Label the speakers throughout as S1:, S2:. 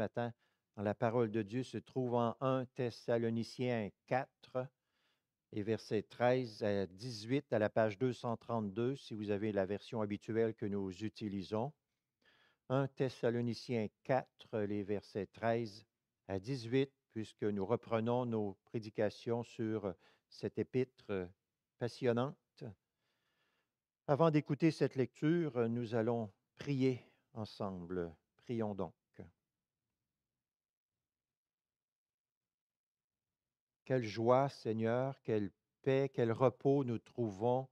S1: matin dans la parole de Dieu se trouve en 1 Thessaloniciens 4 et versets 13 à 18 à la page 232 si vous avez la version habituelle que nous utilisons. 1 Thessaloniciens 4, les versets 13 à 18, puisque nous reprenons nos prédications sur cette épître passionnante. Avant d'écouter cette lecture, nous allons prier ensemble. Prions donc. Quelle joie, Seigneur, quelle paix, quel repos nous trouvons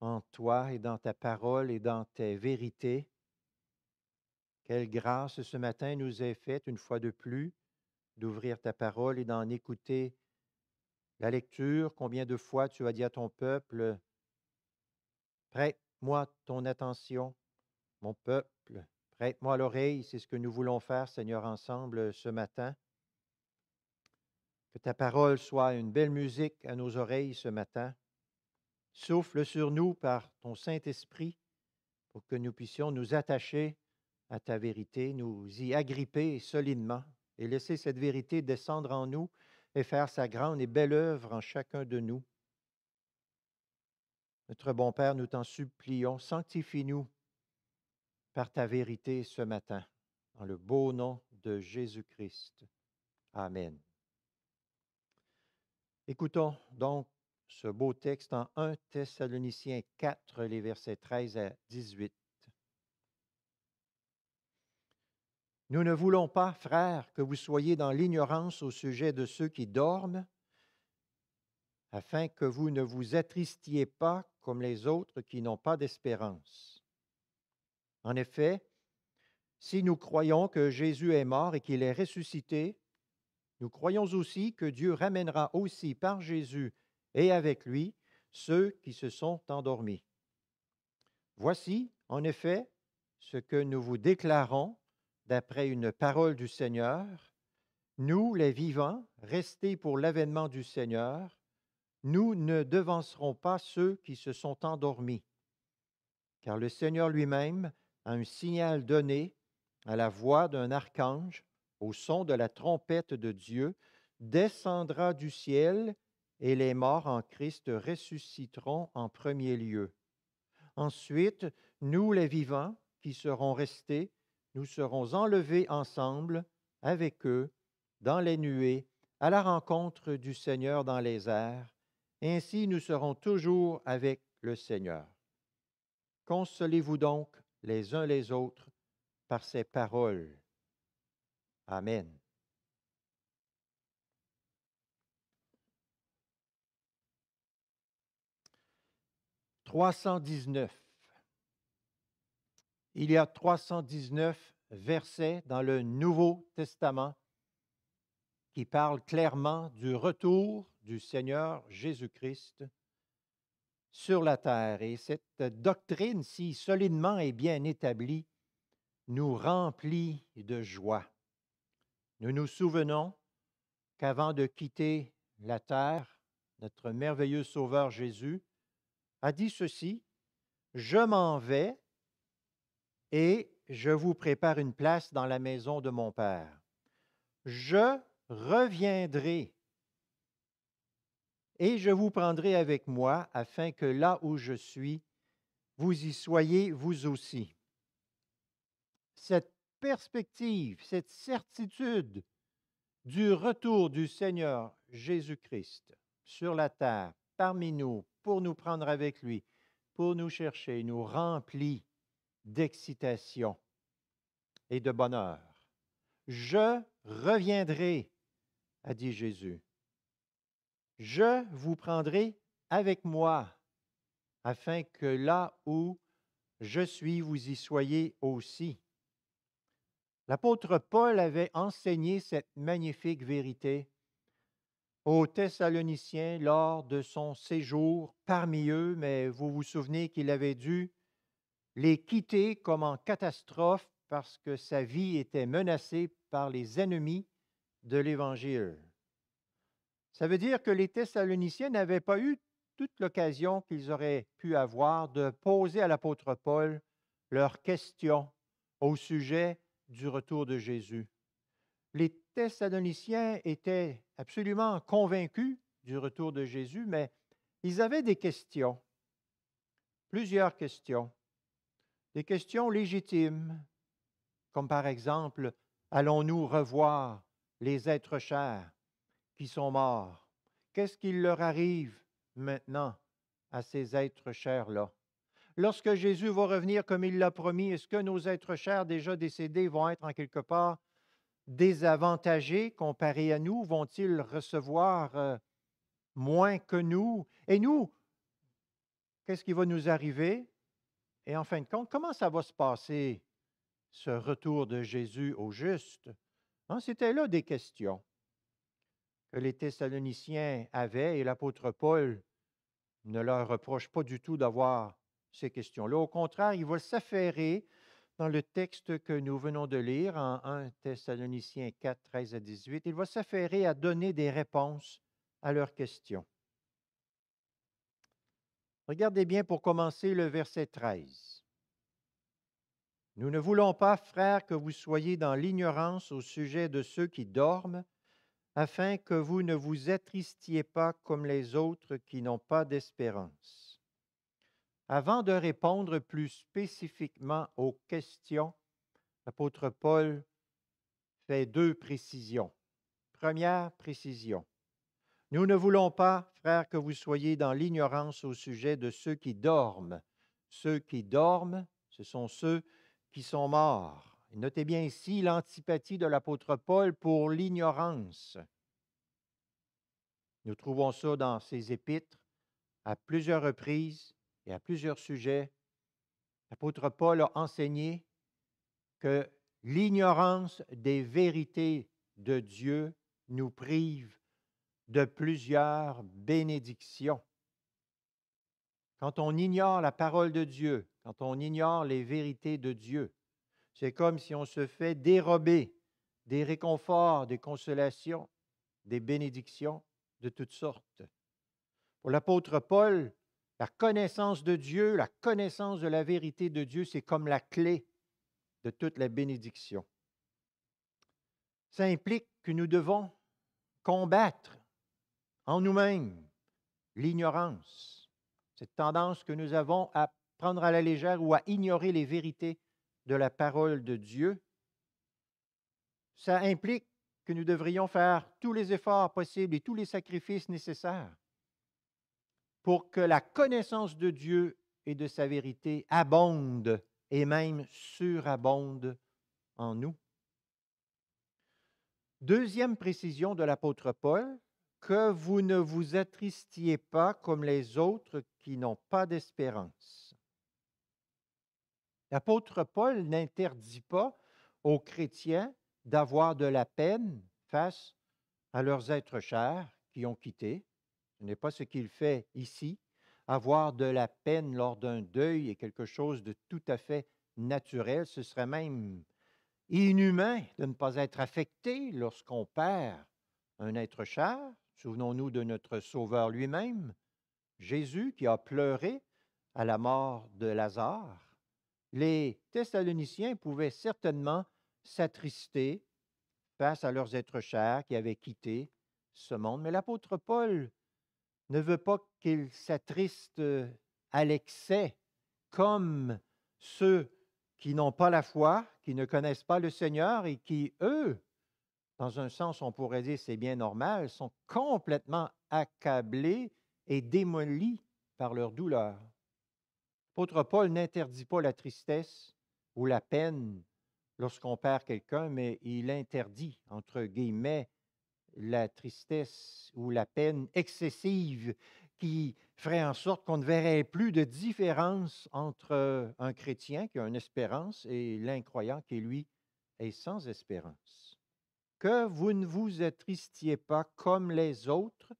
S1: en toi et dans ta parole et dans tes vérités. Quelle grâce ce matin nous est faite une fois de plus d'ouvrir ta parole et d'en écouter la lecture. Combien de fois tu as dit à ton peuple, prête-moi ton attention, mon peuple, prête-moi l'oreille. C'est ce que nous voulons faire, Seigneur, ensemble ce matin. Que ta parole soit une belle musique à nos oreilles ce matin. Souffle sur nous par ton Saint-Esprit pour que nous puissions nous attacher à ta vérité, nous y agripper solidement et laisser cette vérité descendre en nous et faire sa grande et belle œuvre en chacun de nous. Notre bon Père, nous t'en supplions, sanctifie-nous par ta vérité ce matin, dans le beau nom de Jésus-Christ. Amen. Écoutons donc ce beau texte en 1 Thessaloniciens 4, les versets 13 à 18. Nous ne voulons pas, frères, que vous soyez dans l'ignorance au sujet de ceux qui dorment, afin que vous ne vous attristiez pas comme les autres qui n'ont pas d'espérance. En effet, si nous croyons que Jésus est mort et qu'il est ressuscité, nous croyons aussi que Dieu ramènera aussi par Jésus et avec lui ceux qui se sont endormis. Voici, en effet, ce que nous vous déclarons d'après une parole du Seigneur. Nous, les vivants, restés pour l'avènement du Seigneur, nous ne devancerons pas ceux qui se sont endormis, car le Seigneur lui-même a un signal donné à la voix d'un archange au son de la trompette de Dieu, descendra du ciel, et les morts en Christ ressusciteront en premier lieu. Ensuite, nous les vivants, qui serons restés, nous serons enlevés ensemble avec eux dans les nuées à la rencontre du Seigneur dans les airs. Ainsi nous serons toujours avec le Seigneur. Consolez-vous donc les uns les autres par ces paroles. Amen. « 319. Il y a 319 versets dans le Nouveau Testament qui parlent clairement du retour du Seigneur Jésus-Christ sur la terre. Et cette doctrine, si solidement et bien établie, nous remplit de joie. Nous nous souvenons qu'avant de quitter la terre, notre merveilleux Sauveur Jésus a dit ceci, Je m'en vais et je vous prépare une place dans la maison de mon Père. Je reviendrai et je vous prendrai avec moi afin que là où je suis, vous y soyez vous aussi. Cette perspective, cette certitude du retour du Seigneur Jésus-Christ sur la terre, parmi nous, pour nous prendre avec lui, pour nous chercher, nous remplit d'excitation et de bonheur. Je reviendrai, a dit Jésus. Je vous prendrai avec moi, afin que là où je suis, vous y soyez aussi. L'apôtre Paul avait enseigné cette magnifique vérité aux Thessaloniciens lors de son séjour parmi eux, mais vous vous souvenez qu'il avait dû les quitter comme en catastrophe parce que sa vie était menacée par les ennemis de l'Évangile. Ça veut dire que les Thessaloniciens n'avaient pas eu toute l'occasion qu'ils auraient pu avoir de poser à l'apôtre Paul leurs questions au sujet de, du retour de Jésus. Les Thessaloniciens étaient absolument convaincus du retour de Jésus, mais ils avaient des questions, plusieurs questions, des questions légitimes, comme par exemple, allons-nous revoir les êtres chers qui sont morts? Qu'est-ce qu'il leur arrive maintenant à ces êtres chers-là? Lorsque Jésus va revenir comme il l'a promis, est-ce que nos êtres chers déjà décédés vont être en quelque part désavantagés comparés à nous? Vont-ils recevoir euh, moins que nous? Et nous, qu'est-ce qui va nous arriver? Et en fin de compte, comment ça va se passer, ce retour de Jésus au juste? Hein, C'était là des questions que les Thessaloniciens avaient et l'apôtre Paul ne leur reproche pas du tout d'avoir ces questions-là. Au contraire, il va s'affairer dans le texte que nous venons de lire, en 1 Thessaloniciens 4, 13 à 18, il va s'affairer à donner des réponses à leurs questions. Regardez bien pour commencer le verset 13. Nous ne voulons pas, frères, que vous soyez dans l'ignorance au sujet de ceux qui dorment, afin que vous ne vous attristiez pas comme les autres qui n'ont pas d'espérance. Avant de répondre plus spécifiquement aux questions, l'apôtre Paul fait deux précisions. Première précision. Nous ne voulons pas, frères, que vous soyez dans l'ignorance au sujet de ceux qui dorment. Ceux qui dorment, ce sont ceux qui sont morts. notez bien ici l'antipathie de l'apôtre Paul pour l'ignorance. Nous trouvons ça dans ses épîtres à plusieurs reprises et à plusieurs sujets, l'apôtre Paul a enseigné que l'ignorance des vérités de Dieu nous prive de plusieurs bénédictions. Quand on ignore la parole de Dieu, quand on ignore les vérités de Dieu, c'est comme si on se fait dérober des réconforts, des consolations, des bénédictions de toutes sortes. Pour l'apôtre Paul, la connaissance de Dieu, la connaissance de la vérité de Dieu, c'est comme la clé de toute la bénédiction. Ça implique que nous devons combattre en nous-mêmes l'ignorance, cette tendance que nous avons à prendre à la légère ou à ignorer les vérités de la parole de Dieu. Ça implique que nous devrions faire tous les efforts possibles et tous les sacrifices nécessaires pour que la connaissance de Dieu et de sa vérité abonde et même surabonde en nous. Deuxième précision de l'apôtre Paul, que vous ne vous attristiez pas comme les autres qui n'ont pas d'espérance. L'apôtre Paul n'interdit pas aux chrétiens d'avoir de la peine face à leurs êtres chers qui ont quitté ce n'est pas ce qu'il fait ici. Avoir de la peine lors d'un deuil est quelque chose de tout à fait naturel. Ce serait même inhumain de ne pas être affecté lorsqu'on perd un être cher. Souvenons-nous de notre Sauveur lui-même, Jésus, qui a pleuré à la mort de Lazare. Les Thessaloniciens pouvaient certainement s'attrister face à leurs êtres chers qui avaient quitté ce monde. Mais l'apôtre Paul ne veut pas qu'il s'attriste euh, à l'excès comme ceux qui n'ont pas la foi, qui ne connaissent pas le Seigneur et qui, eux, dans un sens, on pourrait dire c'est bien normal, sont complètement accablés et démolis par leur douleur. L'apôtre Paul n'interdit pas la tristesse ou la peine lorsqu'on perd quelqu'un, mais il interdit, entre guillemets, la tristesse ou la peine excessive qui ferait en sorte qu'on ne verrait plus de différence entre euh, un chrétien qui a une espérance et l'incroyant qui, lui, est sans espérance. Que vous ne vous attristiez pas comme les autres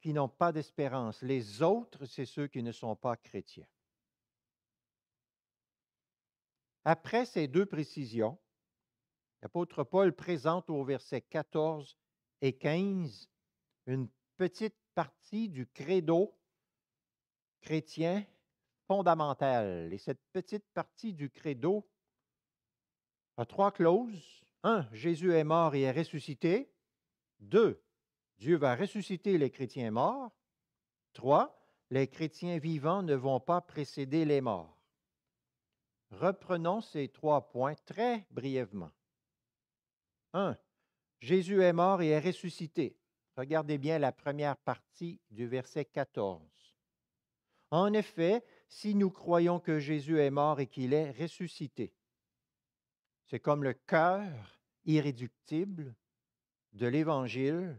S1: qui n'ont pas d'espérance. Les autres, c'est ceux qui ne sont pas chrétiens. Après ces deux précisions, l'apôtre Paul présente au verset 14 et 15, une petite partie du credo chrétien fondamental. Et cette petite partie du credo a trois clauses. Un, Jésus est mort et est ressuscité. Deux, Dieu va ressusciter les chrétiens morts. Trois, Les chrétiens vivants ne vont pas précéder les morts. Reprenons ces trois points très brièvement. 1. Jésus est mort et est ressuscité. Regardez bien la première partie du verset 14. En effet, si nous croyons que Jésus est mort et qu'il est ressuscité, c'est comme le cœur irréductible de l'Évangile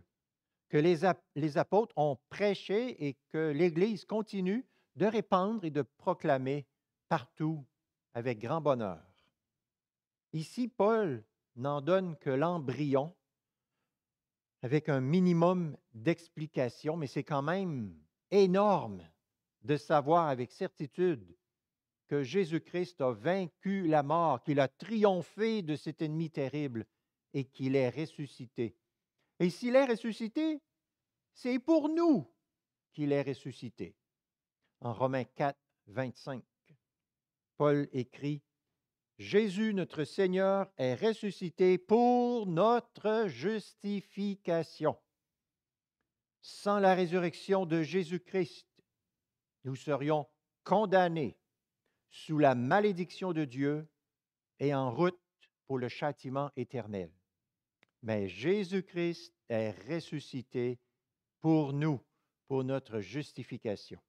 S1: que les, les apôtres ont prêché et que l'Église continue de répandre et de proclamer partout avec grand bonheur. Ici, Paul n'en donne que l'embryon avec un minimum d'explications, mais c'est quand même énorme de savoir avec certitude que Jésus-Christ a vaincu la mort, qu'il a triomphé de cet ennemi terrible et qu'il est ressuscité. Et s'il est ressuscité, c'est pour nous qu'il est ressuscité. En Romains 4, 25, Paul écrit Jésus notre Seigneur est ressuscité pour notre justification. Sans la résurrection de Jésus-Christ, nous serions condamnés sous la malédiction de Dieu et en route pour le châtiment éternel. Mais Jésus-Christ est ressuscité pour nous, pour notre justification.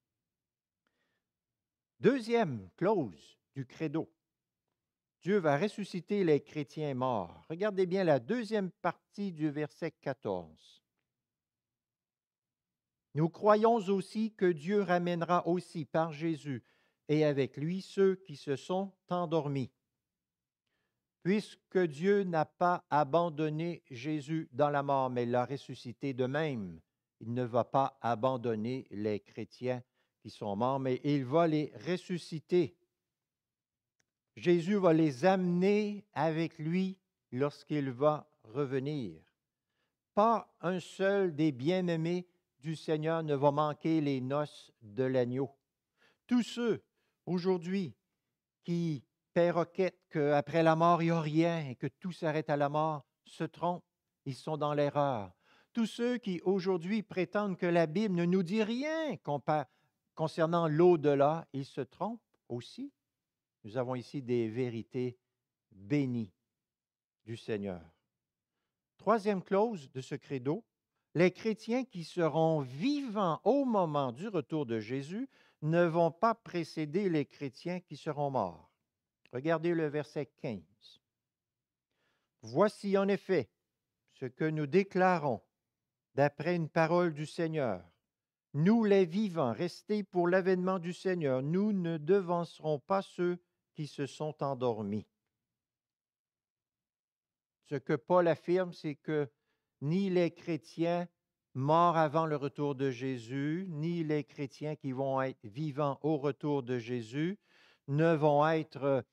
S1: Deuxième clause du credo, Dieu va ressusciter les chrétiens morts. Regardez bien la deuxième partie du verset 14. Nous croyons aussi que Dieu ramènera aussi par Jésus et avec lui ceux qui se sont endormis. Puisque Dieu n'a pas abandonné Jésus dans la mort, mais l'a ressuscité de même, il ne va pas abandonner les chrétiens qui sont morts, mais il va les ressusciter. Jésus va les amener avec lui lorsqu'il va revenir. Pas un seul des bien-aimés du Seigneur ne va manquer les noces de l'agneau. Tous ceux aujourd'hui qui perroquettent qu'après la mort, il n'y a rien et que tout s'arrête à la mort se trompent. Ils sont dans l'erreur. Tous ceux qui aujourd'hui prétendent que la Bible ne nous dit rien concernant l'au-delà, ils se trompent aussi. Nous avons ici des vérités bénies du Seigneur. Troisième clause de ce credo, les chrétiens qui seront vivants au moment du retour de Jésus ne vont pas précéder les chrétiens qui seront morts. Regardez le verset 15. Voici en effet ce que nous déclarons d'après une parole du Seigneur. Nous les vivants, restés pour l'avènement du Seigneur, nous ne devancerons pas ceux qui se sont endormis. Ce que Paul affirme, c'est que ni les chrétiens morts avant le retour de Jésus, ni les chrétiens qui vont être vivants au retour de Jésus ne vont être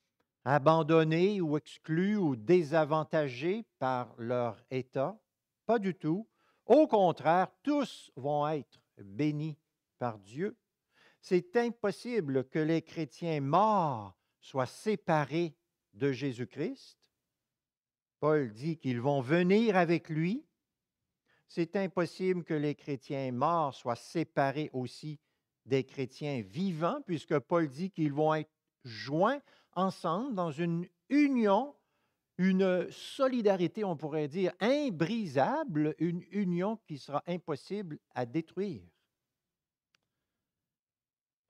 S1: abandonnés ou exclus ou désavantagés par leur état. Pas du tout. Au contraire, tous vont être bénis par Dieu. C'est impossible que les chrétiens morts soient séparés de Jésus-Christ. Paul dit qu'ils vont venir avec lui. C'est impossible que les chrétiens morts soient séparés aussi des chrétiens vivants, puisque Paul dit qu'ils vont être joints ensemble dans une union, une solidarité, on pourrait dire, imbrisable, une union qui sera impossible à détruire.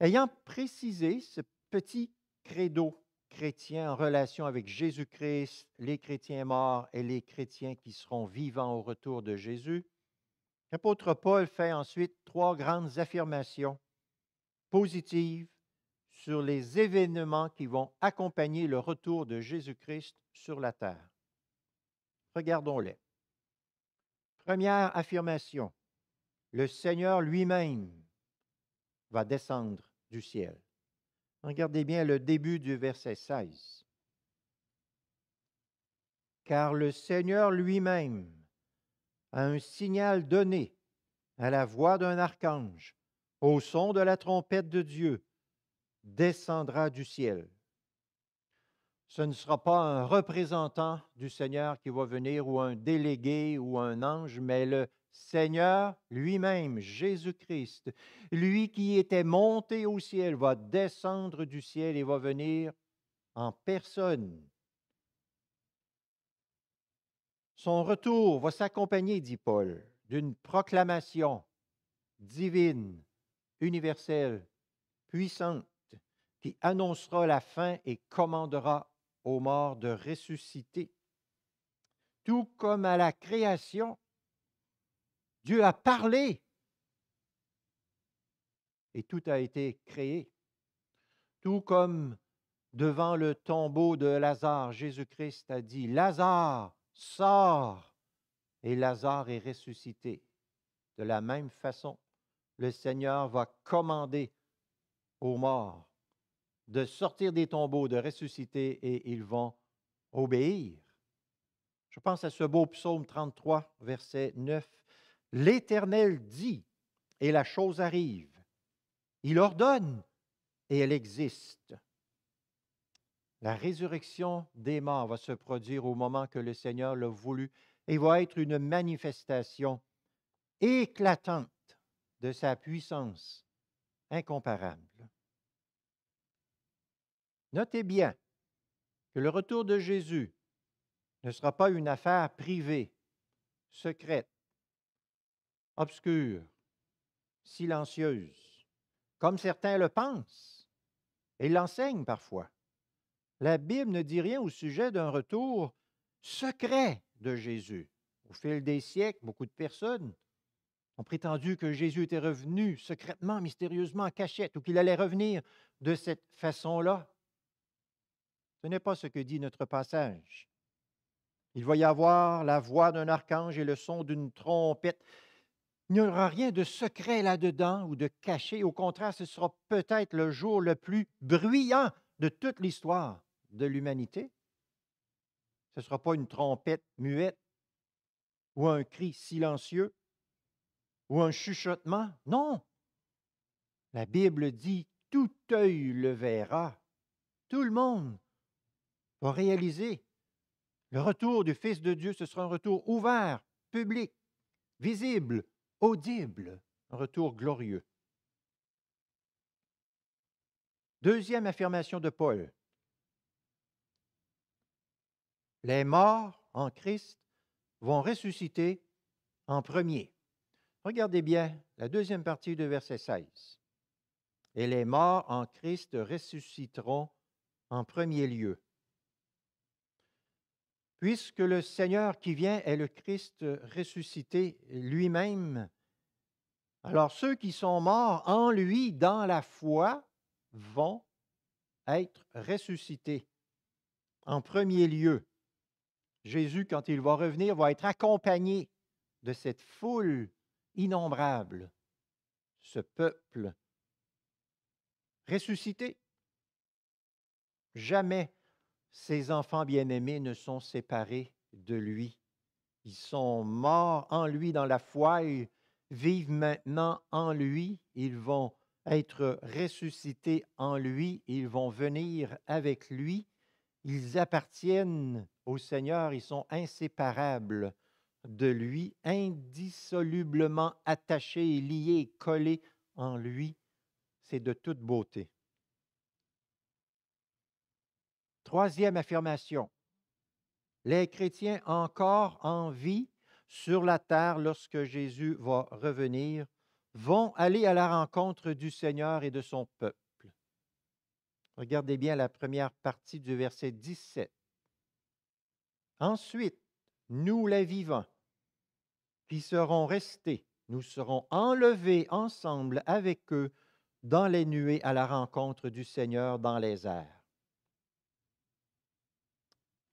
S1: Ayant précisé ce petit credo chrétien en relation avec Jésus-Christ, les chrétiens morts et les chrétiens qui seront vivants au retour de Jésus. L'apôtre Paul fait ensuite trois grandes affirmations positives sur les événements qui vont accompagner le retour de Jésus-Christ sur la terre. Regardons-les. Première affirmation, le Seigneur lui-même va descendre du ciel. Regardez bien le début du verset 16. Car le Seigneur lui-même a un signal donné à la voix d'un archange, au son de la trompette de Dieu, descendra du ciel. Ce ne sera pas un représentant du Seigneur qui va venir ou un délégué ou un ange, mais le Seigneur lui-même, Jésus-Christ, lui qui était monté au ciel, va descendre du ciel et va venir en personne. Son retour va s'accompagner, dit Paul, d'une proclamation divine, universelle, puissante, qui annoncera la fin et commandera aux morts de ressusciter. Tout comme à la création, Dieu a parlé et tout a été créé. Tout comme devant le tombeau de Lazare, Jésus-Christ a dit, Lazare, sors, et Lazare est ressuscité. De la même façon, le Seigneur va commander aux morts de sortir des tombeaux, de ressusciter, et ils vont obéir. Je pense à ce beau psaume 33, verset 9 L'Éternel dit, et la chose arrive. Il ordonne, et elle existe. La résurrection des morts va se produire au moment que le Seigneur l'a voulu et va être une manifestation éclatante de sa puissance incomparable. Notez bien que le retour de Jésus ne sera pas une affaire privée, secrète, obscure, silencieuse, comme certains le pensent et l'enseignent parfois. La Bible ne dit rien au sujet d'un retour secret de Jésus. Au fil des siècles, beaucoup de personnes ont prétendu que Jésus était revenu secrètement, mystérieusement, cachette, ou qu'il allait revenir de cette façon-là. Ce n'est pas ce que dit notre passage. Il va y avoir la voix d'un archange et le son d'une trompette. Il n'y aura rien de secret là-dedans ou de caché. Au contraire, ce sera peut-être le jour le plus bruyant de toute l'histoire de l'humanité. Ce ne sera pas une trompette muette ou un cri silencieux ou un chuchotement. Non. La Bible dit, tout œil le verra. Tout le monde va réaliser. Le retour du Fils de Dieu, ce sera un retour ouvert, public, visible, audible, un retour glorieux. Deuxième affirmation de Paul. Les morts en Christ vont ressusciter en premier. Regardez bien la deuxième partie du de verset 16. Et les morts en Christ ressusciteront en premier lieu puisque le Seigneur qui vient est le Christ ressuscité lui-même. Alors ceux qui sont morts en lui dans la foi vont être ressuscités en premier lieu. Jésus, quand il va revenir, va être accompagné de cette foule innombrable, ce peuple ressuscité. Jamais ses enfants bien-aimés ne sont séparés de lui. Ils sont morts en lui dans la foi vivent maintenant en lui. Ils vont être ressuscités en lui. Ils vont venir avec lui. Ils appartiennent au Seigneur. Ils sont inséparables de lui, indissolublement attachés, liés, collés en lui. C'est de toute beauté. Troisième affirmation, les chrétiens encore en vie sur la terre lorsque Jésus va revenir vont aller à la rencontre du Seigneur et de son peuple. Regardez bien la première partie du verset 17. Ensuite, nous les vivants, qui serons restés, nous serons enlevés ensemble avec eux dans les nuées à la rencontre du Seigneur dans les airs.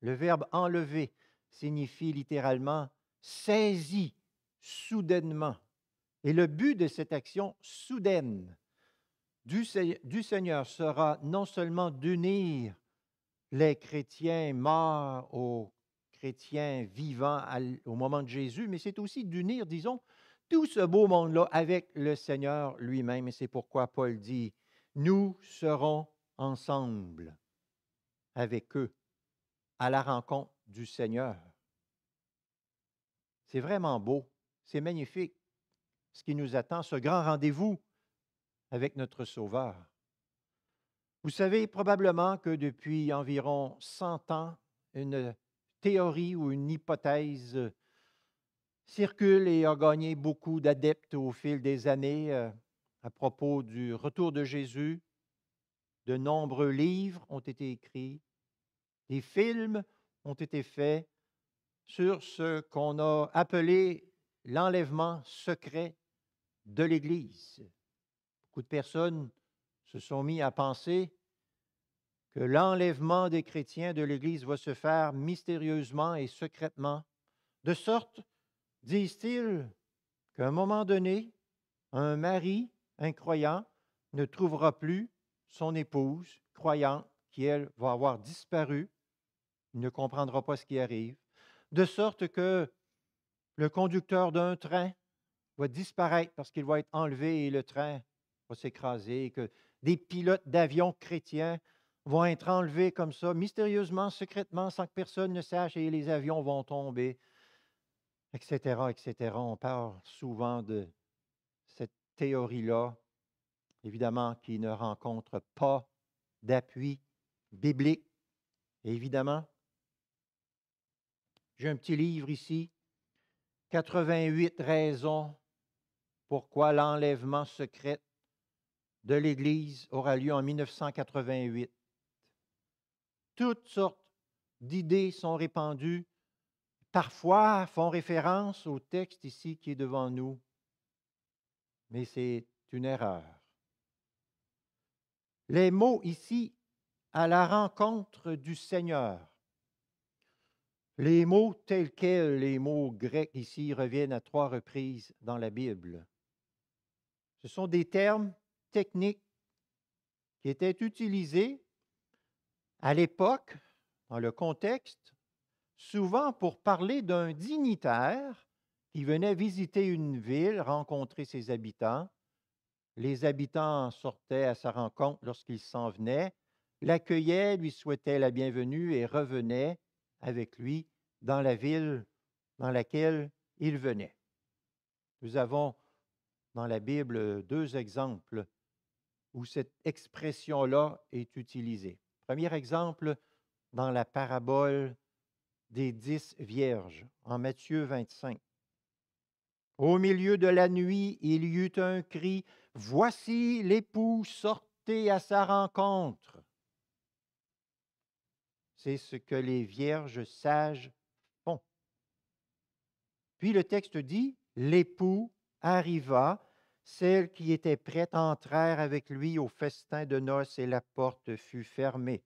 S1: Le verbe enlever signifie littéralement saisi soudainement. Et le but de cette action soudaine du, Seigneur sera non seulement d'unir les chrétiens morts aux chrétiens vivants au moment de Jésus, mais c'est aussi d'unir, disons, tout ce beau monde-là avec le Seigneur lui-même. Et c'est pourquoi Paul dit, nous serons ensemble avec eux à la rencontre du Seigneur. C'est vraiment beau, c'est magnifique ce qui nous attend, ce grand rendez-vous avec notre Sauveur. Vous savez probablement que depuis environ 100 ans, une théorie ou une hypothèse euh, circule et a gagné beaucoup d'adeptes au fil des années euh, à propos du retour de Jésus. De nombreux livres ont été écrits, des films ont été faits sur ce qu'on a appelé l'enlèvement secret de l'Église. Beaucoup de personnes se sont mis à penser que l'enlèvement des chrétiens de l'Église va se faire mystérieusement et secrètement, de sorte, disent-ils, qu'à un moment donné, un mari incroyant ne trouvera plus son épouse croyante qui, elle, va avoir disparu il ne comprendra pas ce qui arrive. De sorte que le conducteur d'un train va disparaître parce qu'il va être enlevé et le train va s'écraser, que des pilotes d'avions chrétiens vont être enlevés comme ça, mystérieusement, secrètement, sans que personne ne sache, et les avions vont tomber, etc., etc. On parle souvent de cette théorie-là, évidemment, qui ne rencontre pas d'appui biblique. évidemment, j'ai un petit livre ici, 88 raisons pourquoi l'enlèvement secret de l'Église aura lieu en 1988. Toutes sortes d'idées sont répandues, parfois font référence au texte ici qui est devant nous, mais c'est une erreur. Les mots ici à la rencontre du Seigneur les mots tels quels, les mots grecs ici, reviennent à trois reprises dans la Bible. Ce sont des termes techniques qui étaient utilisés à l'époque, dans le contexte, souvent pour parler d'un dignitaire qui venait visiter une ville, rencontrer ses habitants. Les habitants sortaient à sa rencontre lorsqu'il s'en venait, l'accueillaient, lui souhaitaient la bienvenue et revenaient avec lui dans la ville dans laquelle il venait. Nous avons dans la Bible deux exemples où cette expression-là est utilisée. Premier exemple, dans la parabole des dix vierges, en Matthieu 25. Au milieu de la nuit, il y eut un cri, Voici l'époux, sortez à sa rencontre. C'est ce que les vierges sages font. Puis le texte dit, l'époux arriva, celles qui étaient prêtes entrèrent avec lui au festin de noces et la porte fut fermée.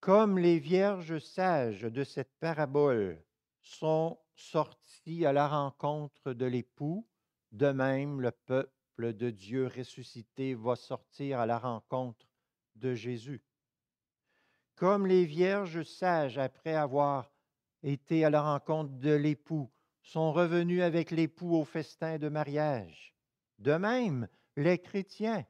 S1: Comme les vierges sages de cette parabole sont sorties à la rencontre de l'époux, de même le peuple de Dieu ressuscité va sortir à la rencontre de Jésus comme les vierges sages, après avoir été à la rencontre de l'époux, sont revenues avec l'époux au festin de mariage. De même, les chrétiens,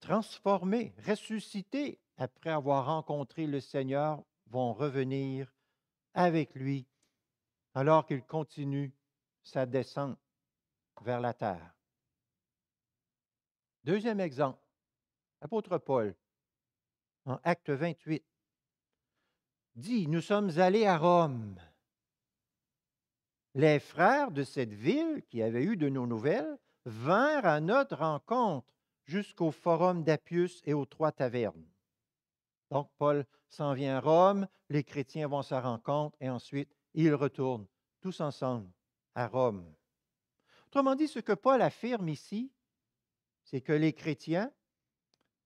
S1: transformés, ressuscités, après avoir rencontré le Seigneur, vont revenir avec lui alors qu'il continue sa descente vers la terre. Deuxième exemple, apôtre Paul, en Acte 28, dit, nous sommes allés à Rome. Les frères de cette ville qui avaient eu de nos nouvelles vinrent à notre rencontre jusqu'au forum d'Appius et aux trois tavernes. Donc Paul s'en vient à Rome, les chrétiens vont à sa rencontre et ensuite ils retournent tous ensemble à Rome. Autrement dit, ce que Paul affirme ici, c'est que les chrétiens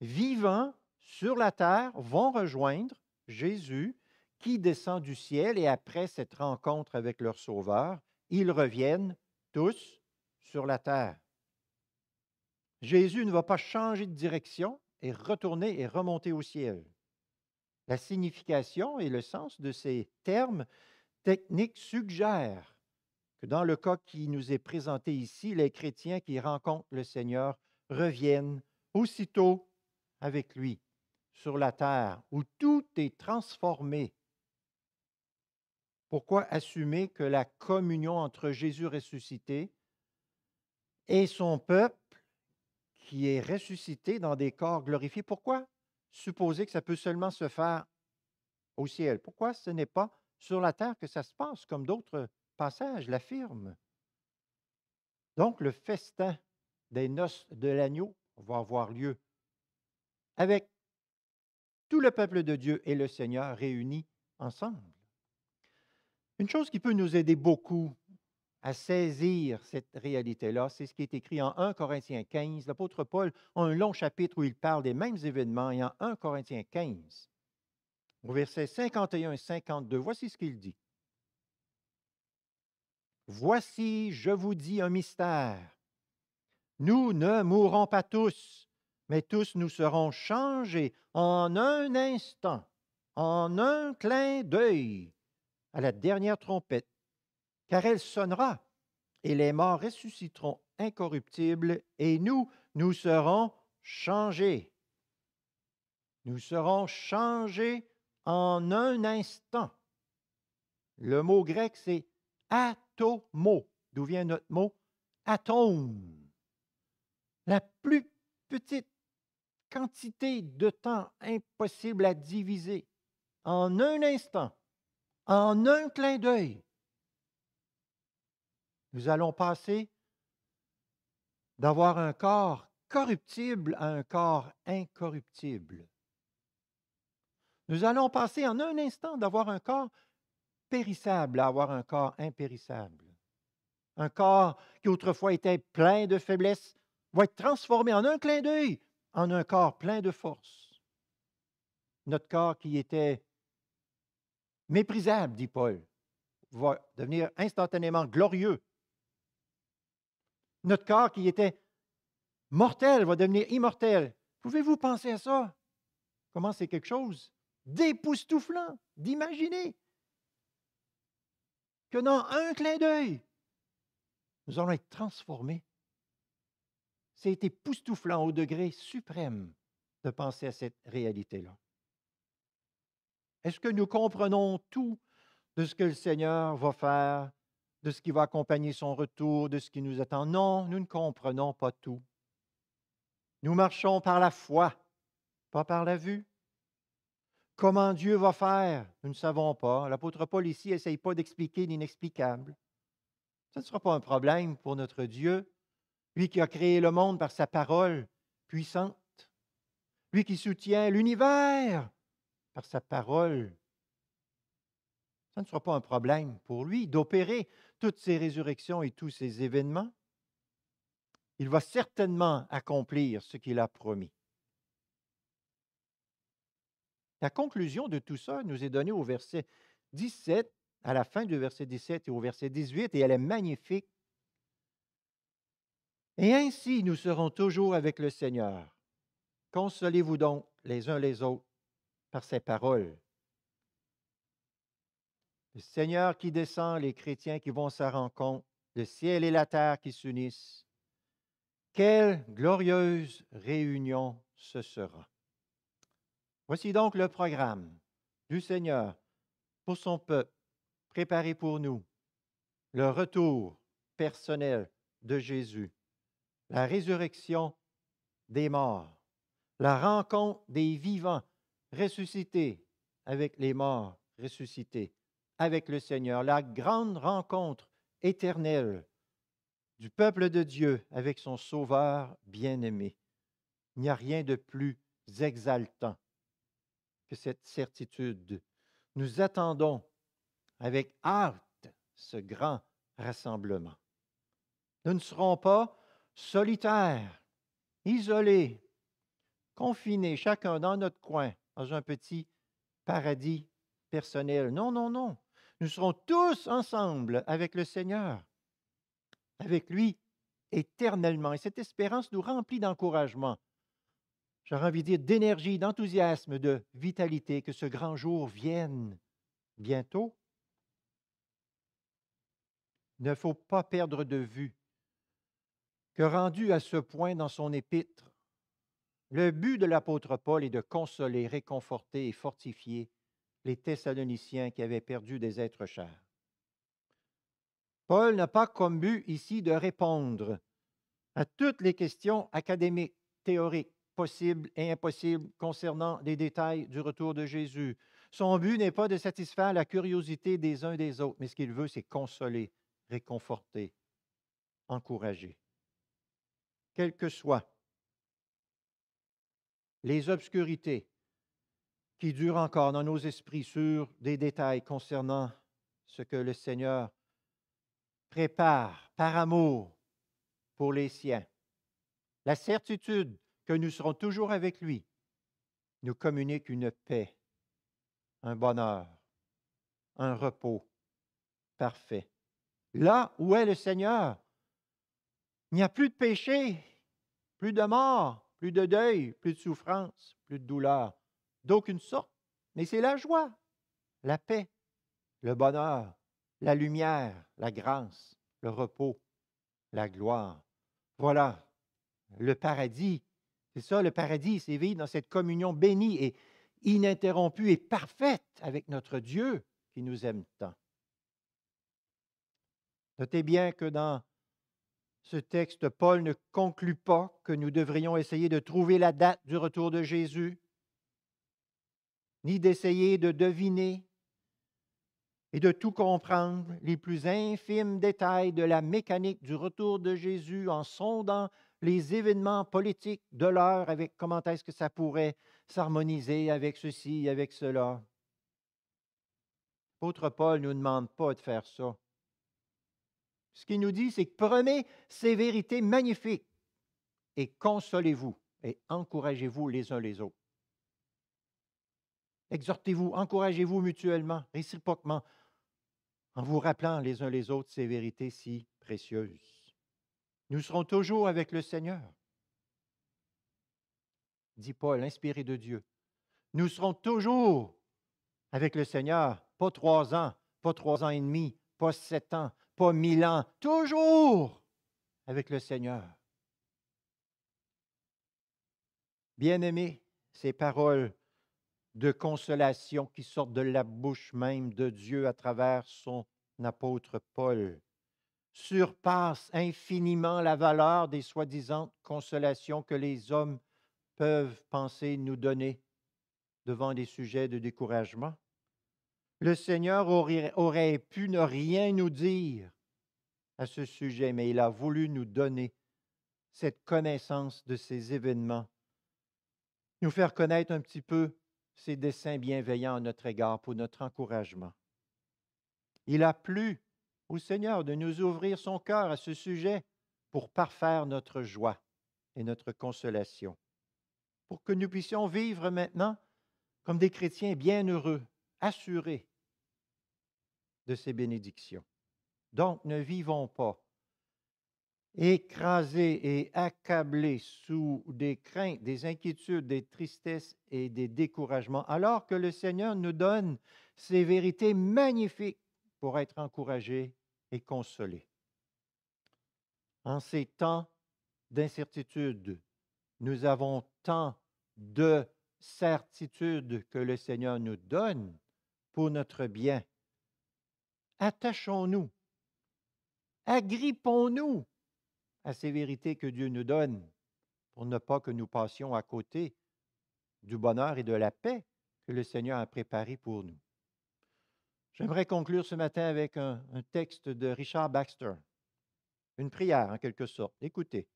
S1: vivants sur la terre vont rejoindre Jésus qui descend du ciel, et après cette rencontre avec leur Sauveur, ils reviennent tous sur la terre. Jésus ne va pas changer de direction et retourner et remonter au ciel. La signification et le sens de ces termes techniques suggèrent que dans le cas qui nous est présenté ici, les chrétiens qui rencontrent le Seigneur reviennent aussitôt avec lui sur la terre, où tout est transformé pourquoi assumer que la communion entre Jésus ressuscité et son peuple qui est ressuscité dans des corps glorifiés, pourquoi supposer que ça peut seulement se faire au ciel? Pourquoi ce n'est pas sur la terre que ça se passe, comme d'autres passages l'affirment? Donc le festin des noces de l'agneau va avoir lieu avec tout le peuple de Dieu et le Seigneur réunis ensemble. Une chose qui peut nous aider beaucoup à saisir cette réalité-là, c'est ce qui est écrit en 1 Corinthiens 15. L'apôtre Paul a un long chapitre où il parle des mêmes événements et en 1 Corinthiens 15, au verset 51 et 52, voici ce qu'il dit. Voici, je vous dis un mystère. Nous ne mourrons pas tous, mais tous nous serons changés en un instant, en un clin d'œil à la dernière trompette, car elle sonnera, et les morts ressusciteront incorruptibles, et nous, nous serons changés. Nous serons changés en un instant. Le mot grec, c'est atomo, d'où vient notre mot atome. La plus petite quantité de temps impossible à diviser en un instant en un clin d'œil, nous allons passer d'avoir un corps corruptible à un corps incorruptible. Nous allons passer en un instant d'avoir un corps périssable à avoir un corps impérissable. Un corps qui autrefois était plein de faiblesse va être transformé en un clin d'œil en un corps plein de force. Notre corps qui était méprisable, dit Paul, va devenir instantanément glorieux. Notre corps qui était mortel va devenir immortel. Pouvez-vous penser à ça? Comment c'est quelque chose d'époustouflant d'imaginer que dans un clin d'œil, nous allons être transformés. C'est époustouflant au degré suprême de penser à cette réalité-là. Est-ce que nous comprenons tout de ce que le Seigneur va faire, de ce qui va accompagner son retour, de ce qui nous attend? Non, nous ne comprenons pas tout. Nous marchons par la foi, pas par la vue. Comment Dieu va faire, nous ne savons pas. L'apôtre Paul ici n'essaye pas d'expliquer l'inexplicable. Ce ne sera pas un problème pour notre Dieu, lui qui a créé le monde par sa parole puissante, lui qui soutient l'univers par sa parole, ça ne sera pas un problème pour lui d'opérer toutes ces résurrections et tous ces événements. Il va certainement accomplir ce qu'il a promis. La conclusion de tout ça nous est donnée au verset 17, à la fin du verset 17 et au verset 18, et elle est magnifique. Et ainsi nous serons toujours avec le Seigneur. Consolez-vous donc les uns les autres par ses paroles. Le Seigneur qui descend, les chrétiens qui vont sa rencontre, le ciel et la terre qui s'unissent. Quelle glorieuse réunion ce sera. Voici donc le programme du Seigneur pour son peuple, préparé pour nous, le retour personnel de Jésus, la résurrection des morts, la rencontre des vivants ressuscité avec les morts, ressuscité avec le Seigneur, la grande rencontre éternelle du peuple de Dieu avec son Sauveur bien-aimé. Il n'y a rien de plus exaltant que cette certitude. Nous attendons avec hâte ce grand rassemblement. Nous ne serons pas solitaires, isolés, confinés, chacun dans notre coin, dans un petit paradis personnel. Non, non, non. Nous serons tous ensemble avec le Seigneur, avec lui éternellement. Et cette espérance nous remplit d'encouragement. J'aurais envie de dire d'énergie, d'enthousiasme, de vitalité, que ce grand jour vienne bientôt. Il ne faut pas perdre de vue que rendu à ce point dans son épître, le but de l'apôtre Paul est de consoler, réconforter et fortifier les Thessaloniciens qui avaient perdu des êtres chers. Paul n'a pas comme but ici de répondre à toutes les questions académiques, théoriques, possibles et impossibles concernant les détails du retour de Jésus. Son but n'est pas de satisfaire la curiosité des uns des autres, mais ce qu'il veut, c'est consoler, réconforter, encourager. Quel que soit les obscurités qui durent encore dans nos esprits sur des détails concernant ce que le Seigneur prépare par amour pour les siens. La certitude que nous serons toujours avec lui nous communique une paix, un bonheur, un repos parfait. Là où est le Seigneur, il n'y a plus de péché, plus de mort, plus de deuil, plus de souffrance, plus de douleur, d'aucune sorte, mais c'est la joie, la paix, le bonheur, la lumière, la grâce, le repos, la gloire. Voilà le paradis. C'est ça, le paradis, c'est vivre dans cette communion bénie et ininterrompue et parfaite avec notre Dieu qui nous aime tant. Notez bien que dans ce texte, Paul ne conclut pas que nous devrions essayer de trouver la date du retour de Jésus, ni d'essayer de deviner et de tout comprendre les plus infimes détails de la mécanique du retour de Jésus en sondant les événements politiques de l'heure avec comment est-ce que ça pourrait s'harmoniser avec ceci, avec cela. Autre Paul ne nous demande pas de faire ça ce qu'il nous dit, c'est que prenez ces vérités magnifiques et consolez-vous et encouragez-vous les uns les autres. Exhortez-vous, encouragez-vous mutuellement, réciproquement, en vous rappelant les uns les autres ces vérités si précieuses. Nous serons toujours avec le Seigneur, dit Paul, inspiré de Dieu. Nous serons toujours avec le Seigneur, pas trois ans, pas trois ans et demi, pas sept ans, pas mille ans, toujours avec le Seigneur. Bien-aimés, ces paroles de consolation qui sortent de la bouche même de Dieu à travers son apôtre Paul surpassent infiniment la valeur des soi-disant consolations que les hommes peuvent penser nous donner devant des sujets de découragement. Le Seigneur aurait, pu ne rien nous dire à ce sujet, mais il a voulu nous donner cette connaissance de ces événements, nous faire connaître un petit peu ses desseins bienveillants à notre égard pour notre encouragement. Il a plu au Seigneur de nous ouvrir son cœur à ce sujet pour parfaire notre joie et notre consolation, pour que nous puissions vivre maintenant comme des chrétiens bienheureux, assurés, de ses bénédictions. Donc, ne vivons pas écrasés et accablés sous des craintes, des inquiétudes, des tristesses et des découragements, alors que le Seigneur nous donne ces vérités magnifiques pour être encouragés et consolés. En ces temps d'incertitude, nous avons tant de certitudes que le Seigneur nous donne pour notre bien attachons-nous, agrippons-nous à ces vérités que Dieu nous donne pour ne pas que nous passions à côté du bonheur et de la paix que le Seigneur a préparé pour nous. J'aimerais conclure ce matin avec un, texte de Richard Baxter, une prière en quelque sorte. Écoutez.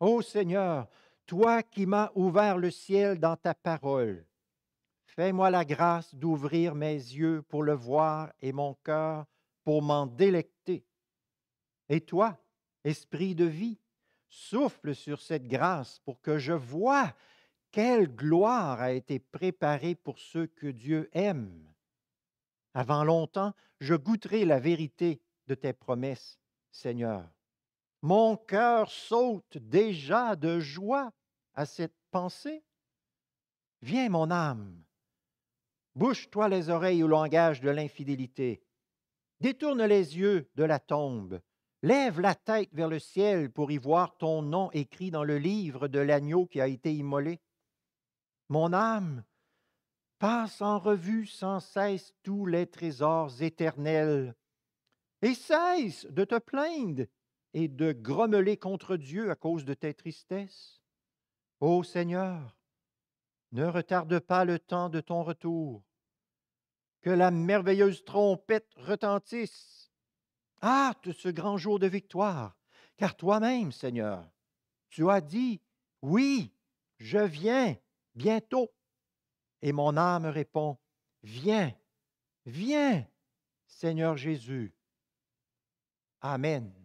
S1: Ô Seigneur, toi qui m'as ouvert le ciel dans ta parole, Fais-moi la grâce d'ouvrir mes yeux pour le voir et mon cœur pour m'en délecter. Et toi, esprit de vie, souffle sur cette grâce pour que je voie quelle gloire a été préparée pour ceux que Dieu aime. Avant longtemps, je goûterai la vérité de tes promesses, Seigneur. Mon cœur saute déjà de joie à cette pensée. Viens, mon âme, Bouche-toi les oreilles au langage de l'infidélité. Détourne les yeux de la tombe. Lève la tête vers le ciel pour y voir ton nom écrit dans le livre de l'agneau qui a été immolé. Mon âme, passe en revue sans cesse tous les trésors éternels et cesse de te plaindre et de grommeler contre Dieu à cause de tes tristesses. Ô Seigneur, ne retarde pas le temps de ton retour que la merveilleuse trompette retentisse. Hâte ah, ce grand jour de victoire, car toi-même, Seigneur, tu as dit, oui, je viens bientôt. Et mon âme répond, viens, viens, Seigneur Jésus. Amen.